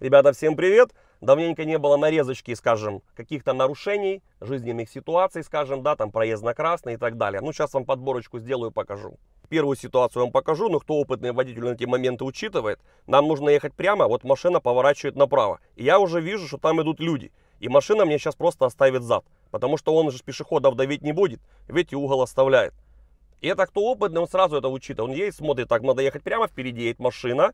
Ребята, всем привет! Давненько не было нарезочки, скажем, каких-то нарушений, жизненных ситуаций, скажем, да, там проезд на красный и так далее. Ну, сейчас вам подборочку сделаю, покажу. Первую ситуацию вам покажу, но кто опытный водитель на эти моменты учитывает, нам нужно ехать прямо, вот машина поворачивает направо. И я уже вижу, что там идут люди. И машина мне сейчас просто оставит зад, потому что он же пешеходов давить не будет, ведь и угол оставляет. И это кто опытный, он сразу это учитывает. Он едет, смотрит, так, надо ехать прямо, впереди едет машина,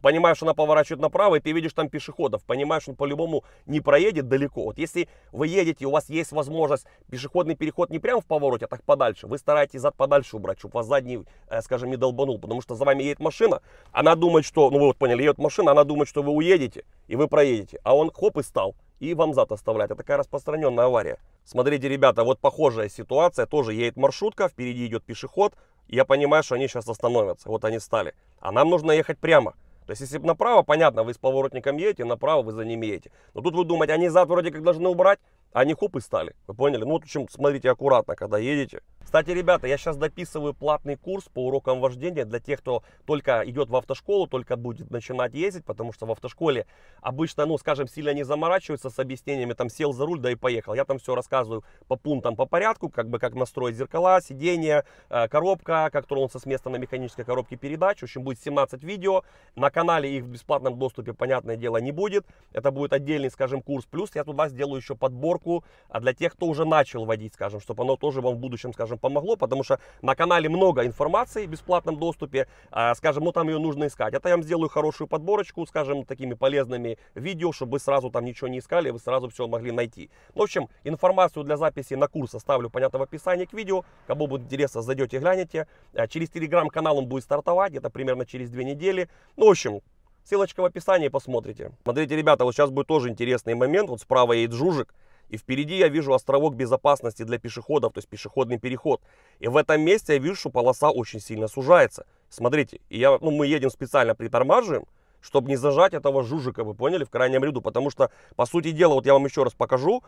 понимаешь, что она поворачивает направо, и ты видишь там пешеходов, понимаешь, он по-любому не проедет далеко. Вот если вы едете, у вас есть возможность пешеходный переход не прямо в повороте, а так подальше, вы стараетесь зад подальше убрать, чтобы вас задний, э, скажем, не долбанул, потому что за вами едет машина, она думает, что, ну вы вот поняли, едет машина, она думает, что вы уедете, и вы проедете, а он хоп и стал, и вам зад оставляет. Это такая распространенная авария. Смотрите, ребята, вот похожая ситуация, тоже едет маршрутка, впереди идет пешеход, я понимаю, что они сейчас остановятся, вот они стали, а нам нужно ехать прямо. То есть, если бы направо, понятно, вы с поворотником едете, направо вы за ними едете. Но тут вы думаете, они зад вроде как должны убрать, они хоп стали. Вы поняли? Ну, вот в общем, смотрите аккуратно, когда едете. Кстати, ребята, я сейчас дописываю платный курс по урокам вождения для тех, кто только идет в автошколу, только будет начинать ездить, потому что в автошколе обычно, ну, скажем, сильно не заморачиваются с объяснениями, там сел за руль, да и поехал. Я там все рассказываю по пунктам, по порядку, как бы как настроить зеркала, сиденье, э, коробка, как тронулся с места на механической коробке передач. В общем, будет 17 видео. На канале их в бесплатном доступе, понятное дело, не будет. Это будет отдельный, скажем, курс. Плюс я туда сделаю еще подбор навыку, а для тех, кто уже начал водить, скажем, чтобы оно тоже вам в будущем, скажем, помогло, потому что на канале много информации в бесплатном доступе, а, скажем, ну там ее нужно искать. Это я вам сделаю хорошую подборочку, скажем, такими полезными видео, чтобы вы сразу там ничего не искали, вы сразу все могли найти. Ну, в общем, информацию для записи на курс оставлю, понятно, в описании к видео. Кому будет интересно, зайдете, гляните. А, через телеграм-канал он будет стартовать, это примерно через две недели. Ну, в общем, Ссылочка в описании, посмотрите. Смотрите, ребята, вот сейчас будет тоже интересный момент. Вот справа едет Жужик. И впереди я вижу островок безопасности для пешеходов, то есть пешеходный переход. И в этом месте я вижу, что полоса очень сильно сужается. Смотрите, я, ну, мы едем специально притормаживаем, чтобы не зажать этого жужика, вы поняли, в крайнем ряду. Потому что, по сути дела, вот я вам еще раз покажу,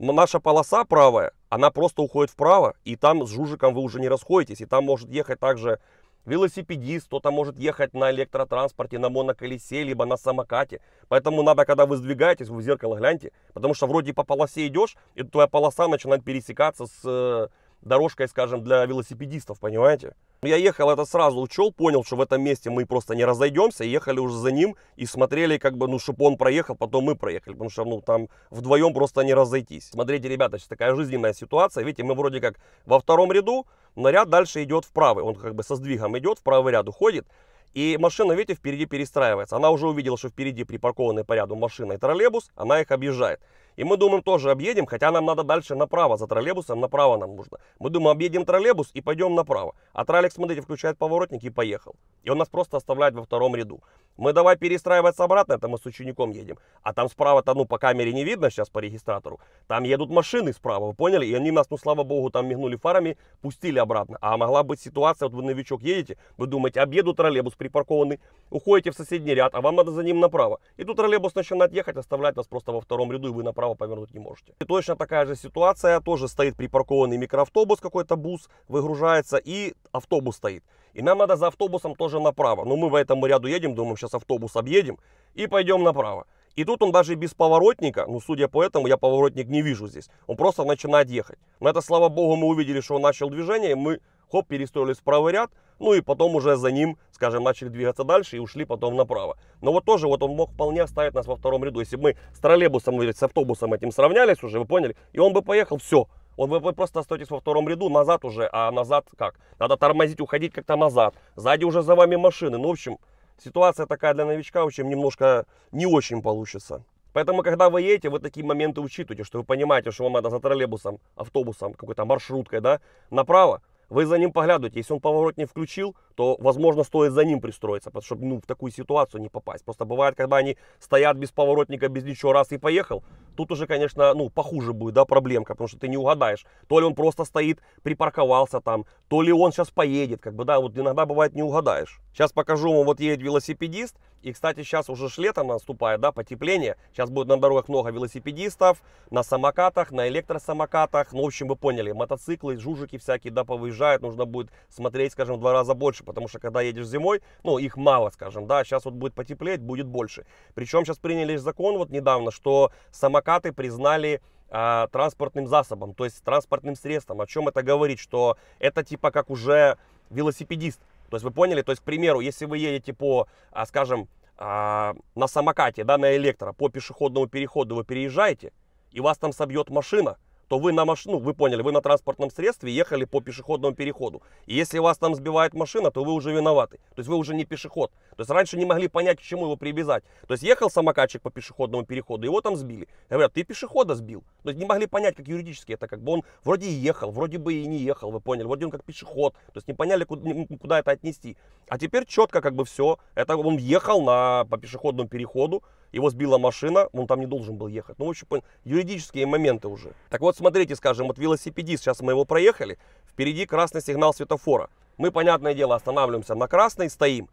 наша полоса правая, она просто уходит вправо, и там с жужиком вы уже не расходитесь, и там может ехать также велосипедист, кто-то может ехать на электротранспорте, на моноколесе, либо на самокате. Поэтому надо, когда вы сдвигаетесь, вы в зеркало гляньте, потому что вроде по полосе идешь, и твоя полоса начинает пересекаться с э, дорожкой, скажем, для велосипедистов, понимаете? Я ехал это сразу учел, понял, что в этом месте мы просто не разойдемся, ехали уже за ним и смотрели, как бы, ну, чтобы он проехал, потом мы проехали, потому что, ну, там вдвоем просто не разойтись. Смотрите, ребята, сейчас такая жизненная ситуация, видите, мы вроде как во втором ряду, Наряд дальше идет вправо, он как бы со сдвигом идет, в правый ряд уходит, и машина, видите, впереди перестраивается. Она уже увидела, что впереди припаркованы по ряду машина и троллейбус, она их объезжает. И мы думаем тоже объедем, хотя нам надо дальше направо, за троллейбусом направо нам нужно. Мы думаем, объедем троллейбус и пойдем направо. А троллик, смотрите, включает поворотник и поехал. И он нас просто оставляет во втором ряду. Мы давай перестраиваться обратно, это мы с учеником едем. А там справа-то, ну, по камере не видно сейчас по регистратору. Там едут машины справа, вы поняли? И они нас, ну, слава богу, там мигнули фарами, пустили обратно. А могла быть ситуация, вот вы новичок едете, вы думаете, объеду троллейбус припаркованный, уходите в соседний ряд, а вам надо за ним направо. И тут троллейбус начинает ехать, оставлять вас просто во втором ряду, и вы направо направо повернуть не можете. И точно такая же ситуация, тоже стоит припаркованный микроавтобус, какой-то бус выгружается и автобус стоит. И нам надо за автобусом тоже направо. Но мы в этом ряду едем, думаем, сейчас автобус объедем и пойдем направо. И тут он даже без поворотника, ну, судя по этому, я поворотник не вижу здесь. Он просто начинает ехать. Но это, слава богу, мы увидели, что он начал движение, и мы хоп, перестроились в правый ряд, ну и потом уже за ним, скажем, начали двигаться дальше и ушли потом направо. Но вот тоже вот он мог вполне оставить нас во втором ряду. Если бы мы с троллейбусом или с автобусом этим сравнялись уже, вы поняли, и он бы поехал, все, он вы, вы просто остаетесь во втором ряду, назад уже, а назад как? Надо тормозить, уходить как-то назад. Сзади уже за вами машины. Ну, в общем, ситуация такая для новичка, в общем, немножко не очень получится. Поэтому, когда вы едете, вы такие моменты учитываете, что вы понимаете, что вам надо за троллейбусом, автобусом, какой-то маршруткой, да, направо, вы за ним поглядываете, Если он поворот не включил, то, возможно, стоит за ним пристроиться, потому что ну, в такую ситуацию не попасть. Просто бывает, когда они стоят без поворотника, без ничего, раз и поехал, тут уже, конечно, ну, похуже будет, да, проблемка, потому что ты не угадаешь. То ли он просто стоит, припарковался там, то ли он сейчас поедет, как бы, да, вот иногда бывает не угадаешь. Сейчас покажу вам, вот едет велосипедист. И, кстати, сейчас уже ж лето наступает, да, потепление. Сейчас будет на дорогах много велосипедистов, на самокатах, на электросамокатах. Ну, в общем, вы поняли, мотоциклы, жужики всякие, да, повыезжают. Нужно будет смотреть, скажем, в два раза больше, потому что, когда едешь зимой, ну, их мало, скажем, да. Сейчас вот будет потеплеть, будет больше. Причем сейчас приняли закон вот недавно, что самокаты признали а, транспортным засобом, то есть транспортным средством. О чем это говорит? Что это типа как уже велосипедист. То есть вы поняли, то есть, к примеру, если вы едете по, а, скажем, а, на самокате, да, на электро, по пешеходному переходу вы переезжаете, и вас там собьет машина, то вы на маш... ну, вы поняли, вы на транспортном средстве ехали по пешеходному переходу. И если вас там сбивает машина, то вы уже виноваты. То есть вы уже не пешеход. То есть раньше не могли понять, к чему его привязать. То есть ехал самокатчик по пешеходному переходу, его там сбили. Говорят, ты пешехода сбил. То есть не могли понять, как юридически это как бы он вроде и ехал, вроде бы и не ехал, вы поняли. Вроде он как пешеход. То есть не поняли, куда, куда это отнести. А теперь четко как бы все. Это он ехал на, по пешеходному переходу, его сбила машина, он там не должен был ехать. Ну, в общем, юридические моменты уже. Так вот, вот смотрите, скажем, вот велосипедист, сейчас мы его проехали, впереди красный сигнал светофора. Мы, понятное дело, останавливаемся на красный, стоим.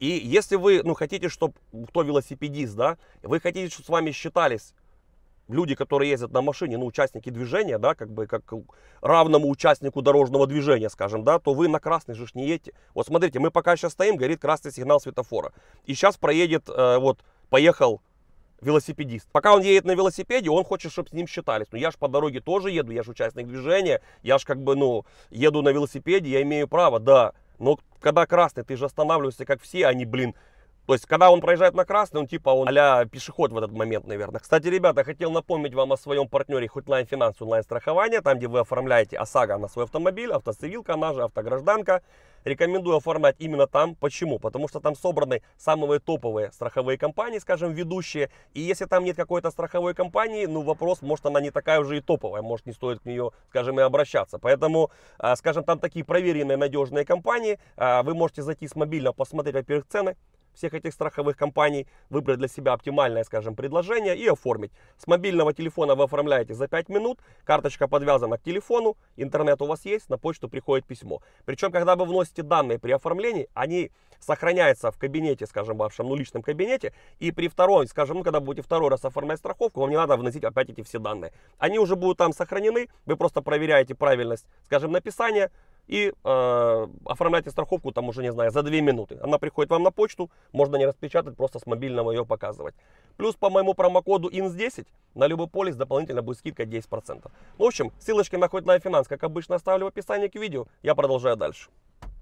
И если вы, ну, хотите, чтобы, кто велосипедист, да, вы хотите, чтобы с вами считались люди, которые ездят на машине, ну, участники движения, да, как бы, как равному участнику дорожного движения, скажем, да, то вы на красный же не едете. Вот смотрите, мы пока сейчас стоим, горит красный сигнал светофора. И сейчас проедет, э, вот, поехал велосипедист. Пока он едет на велосипеде, он хочет, чтобы с ним считались. Но ну, я же по дороге тоже еду, я же участник движения, я же как бы, ну, еду на велосипеде, я имею право, да. Но когда красный, ты же останавливаешься, как все, они, а блин, то есть, когда он проезжает на красный, он типа он а пешеход в этот момент, наверное. Кстати, ребята, хотел напомнить вам о своем партнере Хотлайн Finance онлайн страхование, там, где вы оформляете ОСАГО на свой автомобиль, автоцивилка, она же автогражданка. Рекомендую оформлять именно там. Почему? Потому что там собраны самые топовые страховые компании, скажем, ведущие. И если там нет какой-то страховой компании, ну вопрос, может она не такая уже и топовая, может не стоит к нее, скажем, и обращаться. Поэтому, а, скажем, там такие проверенные надежные компании, а, вы можете зайти с мобильного, посмотреть, во-первых, цены, всех этих страховых компаний, выбрать для себя оптимальное, скажем, предложение и оформить. С мобильного телефона вы оформляете за 5 минут, карточка подвязана к телефону, интернет у вас есть, на почту приходит письмо. Причем, когда вы вносите данные при оформлении, они сохраняются в кабинете, скажем, вашем, ну, личном кабинете, и при втором, скажем, ну, когда будете второй раз оформлять страховку, вам не надо вносить опять эти все данные. Они уже будут там сохранены, вы просто проверяете правильность, скажем, написания, и э, оформляйте страховку там уже, не знаю, за 2 минуты. Она приходит вам на почту, можно не распечатать, просто с мобильного ее показывать. Плюс по моему промокоду INS10 на любой полис дополнительно будет скидка 10%. Ну, в общем, ссылочки на хоть на финанс, как обычно, оставлю в описании к видео. Я продолжаю дальше.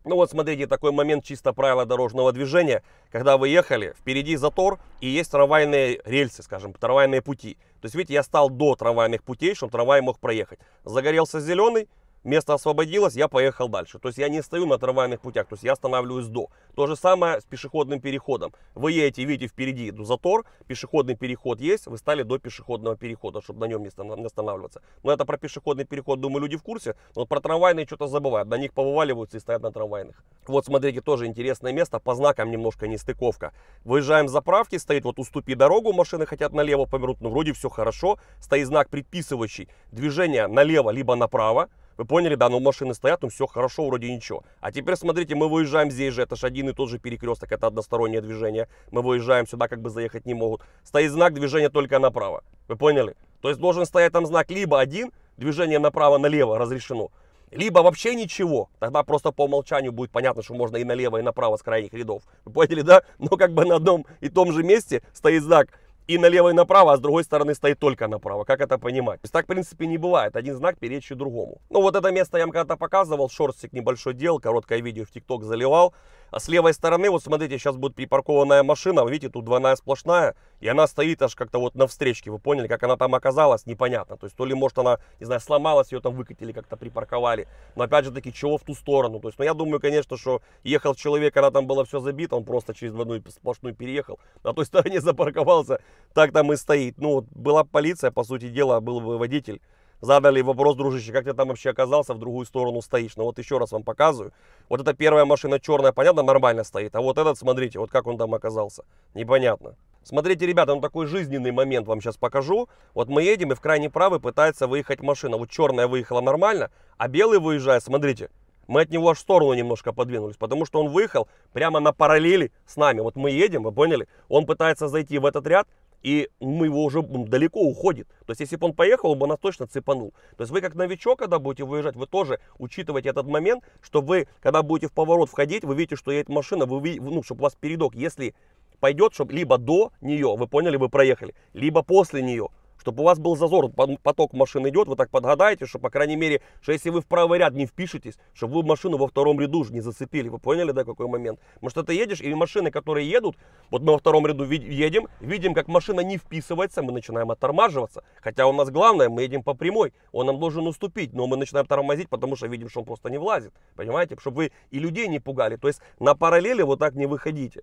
Ну вот смотрите, такой момент чисто правила дорожного движения, когда вы ехали, впереди затор и есть трамвайные рельсы, скажем, трамвайные пути. То есть видите, я стал до трамвайных путей, чтобы трамвай мог проехать. Загорелся зеленый, место освободилось, я поехал дальше. То есть я не стою на трамвайных путях, то есть я останавливаюсь до. То же самое с пешеходным переходом. Вы едете, видите впереди затор, пешеходный переход есть, вы стали до пешеходного перехода, чтобы на нем не останавливаться. Но это про пешеходный переход, думаю, люди в курсе, но вот про трамвайные что-то забывают, на них повываливаются и стоят на трамвайных. Вот смотрите, тоже интересное место, по знакам немножко нестыковка. Выезжаем с заправки, стоит вот уступи дорогу, машины хотят налево повернуть, но вроде все хорошо, стоит знак предписывающий движение налево либо направо, вы поняли, да, ну машины стоят, ну все хорошо, вроде ничего. А теперь смотрите, мы выезжаем здесь же, это же один и тот же перекресток, это одностороннее движение. Мы выезжаем сюда, как бы заехать не могут. Стоит знак движения только направо. Вы поняли? То есть должен стоять там знак либо один, движение направо-налево разрешено, либо вообще ничего. Тогда просто по умолчанию будет понятно, что можно и налево, и направо с крайних рядов. Вы поняли, да? Но как бы на одном и том же месте стоит знак и налево и направо, а с другой стороны стоит только направо. Как это понимать? То есть так, в принципе, не бывает. Один знак перечит другому. Ну, вот это место я вам когда-то показывал, Шорстик небольшой делал, короткое видео в ТикТок заливал. А с левой стороны, вот смотрите, сейчас будет припаркованная машина, вы видите, тут двойная сплошная, и она стоит аж как-то вот на встречке, вы поняли, как она там оказалась, непонятно. То есть, то ли, может, она, не знаю, сломалась, ее там выкатили, как-то припарковали. Но, опять же таки, чего в ту сторону? То есть, ну, я думаю, конечно, что ехал человек, она там было все забито, он просто через двойную сплошную переехал, на той стороне запарковался, так там и стоит. Ну, вот была полиция, по сути дела, был водитель, задали вопрос, дружище, как ты там вообще оказался, в другую сторону стоишь. Но вот еще раз вам показываю. Вот эта первая машина черная, понятно, нормально стоит. А вот этот, смотрите, вот как он там оказался. Непонятно. Смотрите, ребята, ну такой жизненный момент вам сейчас покажу. Вот мы едем, и в крайний правый пытается выехать машина. Вот черная выехала нормально, а белый выезжает, смотрите, мы от него аж в сторону немножко подвинулись, потому что он выехал прямо на параллели с нами. Вот мы едем, вы поняли? Он пытается зайти в этот ряд, и мы его уже далеко уходит. То есть, если бы он поехал, он бы нас точно цепанул. То есть, вы как новичок, когда будете выезжать, вы тоже учитываете этот момент, что вы, когда будете в поворот входить, вы видите, что едет машина, вы, ну, чтобы у вас передок, если пойдет, чтобы либо до нее, вы поняли, вы проехали, либо после нее, чтобы у вас был зазор, поток машин идет, вы так подгадаете, что, по крайней мере, что если вы в правый ряд не впишетесь, чтобы вы машину во втором ряду же не зацепили. Вы поняли, да, какой момент? Потому что ты едешь, или машины, которые едут, вот мы во втором ряду едем, видим, как машина не вписывается, мы начинаем оттормаживаться. Хотя у нас главное, мы едем по прямой, он нам должен уступить, но мы начинаем тормозить, потому что видим, что он просто не влазит. Понимаете? Чтобы вы и людей не пугали. То есть на параллели вот так не выходите.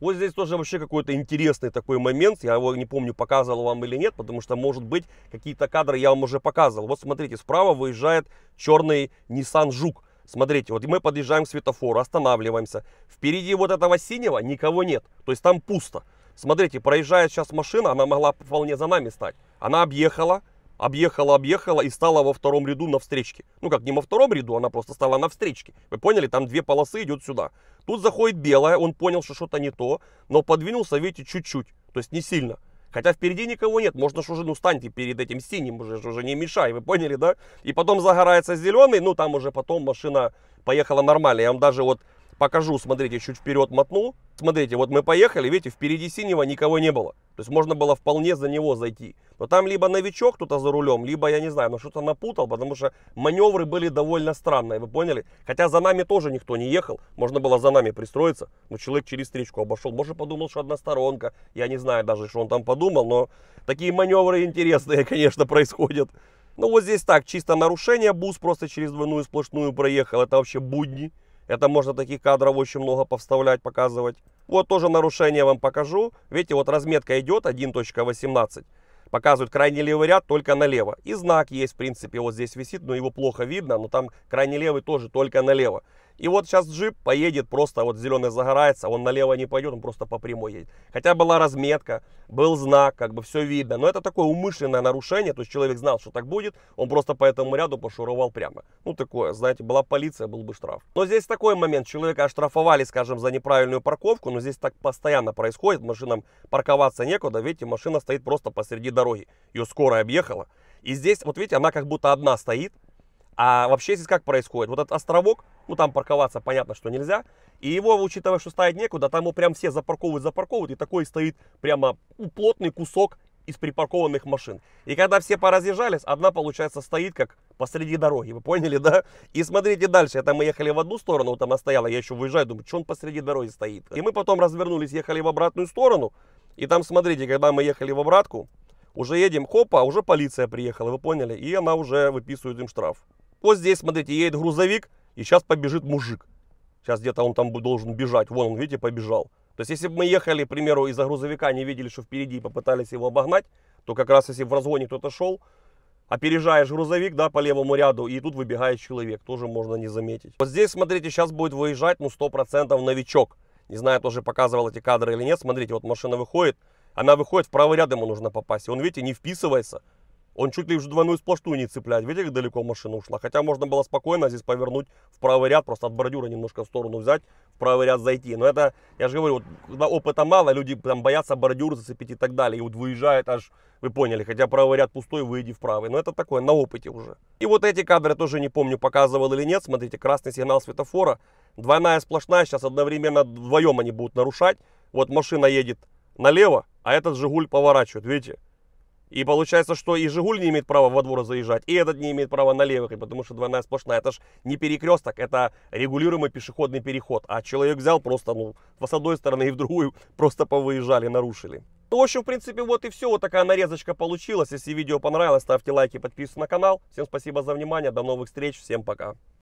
Вот здесь тоже вообще какой-то интересный такой момент. Я его не помню, показывал вам или нет, потому что, может быть, какие-то кадры я вам уже показывал. Вот смотрите, справа выезжает черный Nissan Жук. Смотрите, вот мы подъезжаем к светофору, останавливаемся. Впереди вот этого синего никого нет, то есть там пусто. Смотрите, проезжает сейчас машина, она могла вполне за нами стать. Она объехала, объехала, объехала и стала во втором ряду на встречке. Ну как, не во втором ряду, она просто стала на встречке. Вы поняли, там две полосы идет сюда. Тут заходит белая, он понял, что что-то не то, но подвинулся, видите, чуть-чуть, то есть не сильно. Хотя впереди никого нет, можно же уже, ну, станьте перед этим синим, уже, уже не мешай, вы поняли, да? И потом загорается зеленый, ну, там уже потом машина поехала нормально. Я вам даже вот покажу, смотрите, чуть вперед мотну. Смотрите, вот мы поехали, видите, впереди синего никого не было. То есть можно было вполне за него зайти. Но там либо новичок кто-то за рулем, либо, я не знаю, но ну, что-то напутал, потому что маневры были довольно странные, вы поняли? Хотя за нами тоже никто не ехал, можно было за нами пристроиться, но ну, человек через встречку обошел. Может, подумал, что односторонка, я не знаю даже, что он там подумал, но такие маневры интересные, конечно, происходят. Ну вот здесь так, чисто нарушение, бус просто через двойную сплошную проехал, это вообще будни. Это можно таких кадров очень много повставлять, показывать. Вот тоже нарушение вам покажу. Видите, вот разметка идет 1.18. Показывает крайний левый ряд только налево. И знак есть, в принципе, вот здесь висит, но его плохо видно, но там крайний левый тоже только налево. И вот сейчас джип поедет просто, вот зеленый загорается, он налево не пойдет, он просто по прямой едет. Хотя была разметка, был знак, как бы все видно. Но это такое умышленное нарушение, то есть человек знал, что так будет, он просто по этому ряду пошуровал прямо. Ну такое, знаете, была полиция, был бы штраф. Но здесь такой момент, человека оштрафовали, скажем, за неправильную парковку, но здесь так постоянно происходит, машинам парковаться некуда, видите, машина стоит просто посреди дороги, ее скорая объехала. И здесь, вот видите, она как будто одна стоит, а вообще здесь как происходит? Вот этот островок, ну там парковаться понятно, что нельзя. И его, учитывая, что ставить некуда, там его прям все запарковывают, запарковывают. И такой стоит прямо ну, плотный кусок из припаркованных машин. И когда все поразъезжались, одна, получается, стоит как посреди дороги, вы поняли, да? И смотрите дальше, это мы ехали в одну сторону, вот она стояла, я еще выезжаю, думаю, что он посреди дороги стоит? И мы потом развернулись, ехали в обратную сторону, и там, смотрите, когда мы ехали в обратку, уже едем, хопа, уже полиция приехала, вы поняли? И она уже выписывает им штраф. Вот здесь, смотрите, едет грузовик, и сейчас побежит мужик. Сейчас где-то он там должен бежать. Вон он, видите, побежал. То есть, если бы мы ехали, к примеру, из-за грузовика, не видели, что впереди, и попытались его обогнать, то как раз если в разгоне кто-то шел, опережаешь грузовик, да, по левому ряду, и тут выбегает человек, тоже можно не заметить. Вот здесь, смотрите, сейчас будет выезжать, ну, 100% новичок. Не знаю, тоже показывал эти кадры или нет. Смотрите, вот машина выходит, она выходит в правый ряд, ему нужно попасть. И он, видите, не вписывается. Он чуть ли уже двойную сплошную не цепляет. Видите, как далеко машина ушла? Хотя можно было спокойно здесь повернуть в правый ряд, просто от бордюра немножко в сторону взять, в правый ряд зайти. Но это, я же говорю, вот, когда опыта мало, люди там боятся бордюр зацепить и так далее. И вот выезжает аж, вы поняли, хотя правый ряд пустой, выйди в правый. Но это такое, на опыте уже. И вот эти кадры тоже не помню, показывал или нет. Смотрите, красный сигнал светофора. Двойная сплошная, сейчас одновременно вдвоем они будут нарушать. Вот машина едет налево, а этот Жигуль поворачивает, видите? И получается, что и Жигуль не имеет права во двор заезжать, и этот не имеет права на левых, потому что двойная сплошная. Это ж не перекресток, это регулируемый пешеходный переход. А человек взял просто, ну, с одной стороны и в другую просто повыезжали, нарушили. Ну, в общем, в принципе, вот и все. Вот такая нарезочка получилась. Если видео понравилось, ставьте лайки, подписывайтесь на канал. Всем спасибо за внимание, до новых встреч, всем пока.